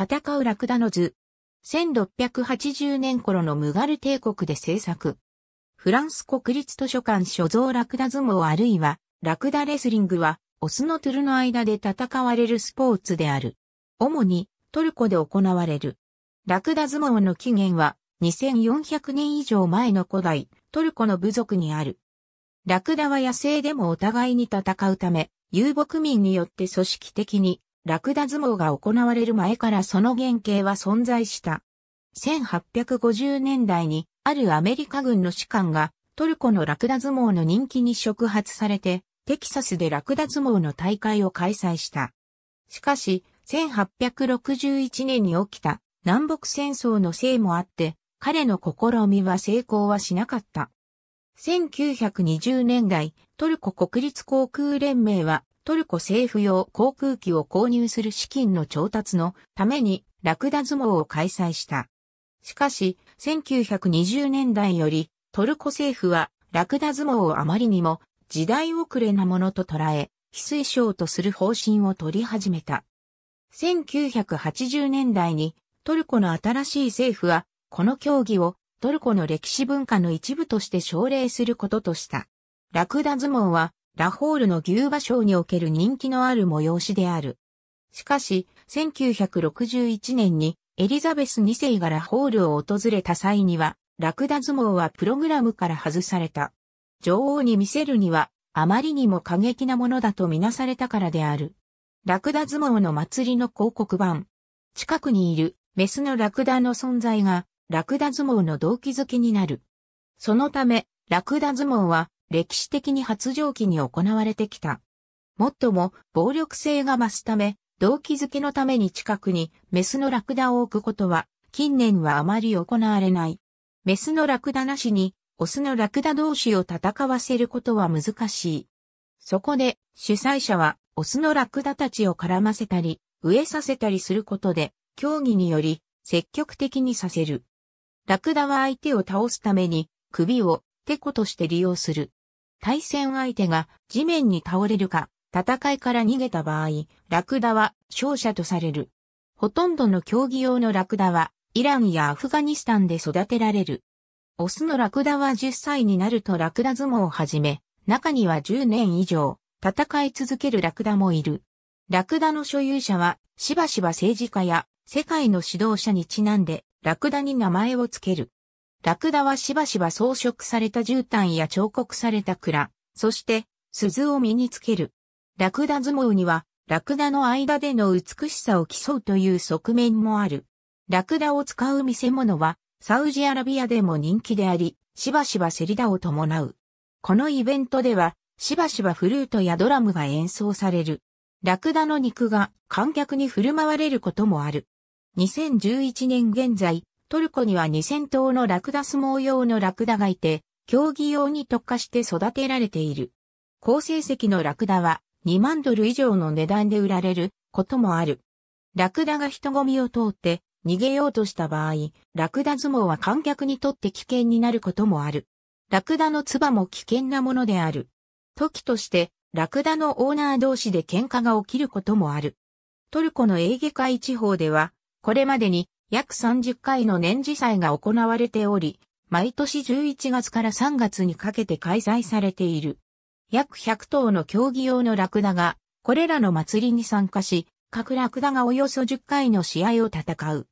戦うラクダの図。1680年頃のムガル帝国で制作。フランス国立図書館所蔵ラクダ相撲あるいは、ラクダレスリングは、オスのトゥルの間で戦われるスポーツである。主に、トルコで行われる。ラクダ相撲の起源は、2400年以上前の古代、トルコの部族にある。ラクダは野生でもお互いに戦うため、遊牧民によって組織的にラクダ相撲が行われる前からその原型は存在した。1850年代にあるアメリカ軍の士官がトルコのラクダ相撲の人気に触発されて、テキサスでラクダ相撲の大会を開催した。しかし、1861年に起きた南北戦争のせいもあって、彼の試みは成功はしなかった。1920年代、トルコ国立航空連盟はトルコ政府用航空機を購入する資金の調達のためにラクダ相撲を開催した。しかし、1920年代よりトルコ政府はラクダ相撲をあまりにも時代遅れなものと捉え、非推奨とする方針を取り始めた。1980年代にトルコの新しい政府はこの競技をトルコの歴史文化の一部として奨励することとした。ラクダ相撲はラホールの牛馬賞における人気のある催しである。しかし、1961年にエリザベス2世がラホールを訪れた際には、ラクダ相撲はプログラムから外された。女王に見せるには、あまりにも過激なものだとみなされたからである。ラクダ相撲の祭りの広告版。近くにいるメスのラクダの存在が、ラクダ相撲の動機づけになる。そのため、ラクダ相撲は、歴史的に発情期に行われてきた。もっとも、暴力性が増すため、動機づけのために近くにメスのラクダを置くことは、近年はあまり行われない。メスのラクダなしに、オスのラクダ同士を戦わせることは難しい。そこで、主催者は、オスのラクダたちを絡ませたり、植えさせたりすることで、競技により、積極的にさせる。ラクダは相手を倒すために、首を、テことして利用する。対戦相手が地面に倒れるか、戦いから逃げた場合、ラクダは勝者とされる。ほとんどの競技用のラクダは、イランやアフガニスタンで育てられる。オスのラクダは10歳になるとラクダ相撲をはじめ、中には10年以上、戦い続けるラクダもいる。ラクダの所有者は、しばしば政治家や世界の指導者にちなんで、ラクダに名前をつける。ラクダはしばしば装飾された絨毯や彫刻された蔵、そして、鈴を身につける。ラクダ相撲には、ラクダの間での美しさを競うという側面もある。ラクダを使う見せ物は、サウジアラビアでも人気であり、しばしばセリダを伴う。このイベントでは、しばしばフルートやドラムが演奏される。ラクダの肉が観客に振る舞われることもある。2011年現在、トルコには2000頭のラクダ相撲用のラクダがいて、競技用に特化して育てられている。高成績のラクダは2万ドル以上の値段で売られることもある。ラクダが人混みを通って逃げようとした場合、ラクダ相撲は観客にとって危険になることもある。ラクダの唾も危険なものである。時として、ラクダのオーナー同士で喧嘩が起きることもある。トルコのエーゲ海地方では、これまでに約30回の年次祭が行われており、毎年11月から3月にかけて開催されている。約100頭の競技用のラクダが、これらの祭りに参加し、各ラクダがおよそ10回の試合を戦う。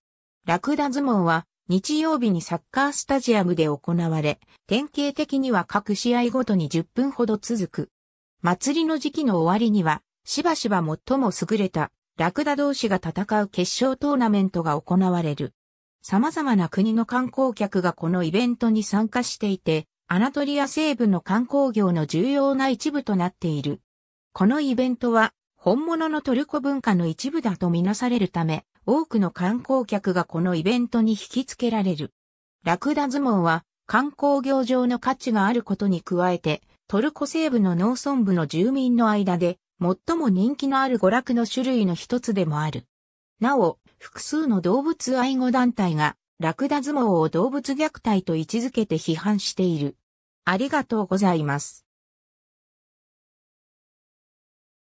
ラクダ相撲は、日曜日にサッカースタジアムで行われ、典型的には各試合ごとに10分ほど続く。祭りの時期の終わりには、しばしば最も優れたラクダ同士が戦う決勝トーナメントが行われる。様々な国の観光客がこのイベントに参加していて、アナトリア西部の観光業の重要な一部となっている。このイベントは、本物のトルコ文化の一部だとみなされるため、多くの観光客がこのイベントに引きつけられる。ラクダ相撲は、観光業上の価値があることに加えて、トルコ西部の農村部の住民の間で最も人気のある娯楽の種類の一つでもある。なお、複数の動物愛護団体が、ラクダ相撲を動物虐待と位置づけて批判している。ありがとうございます。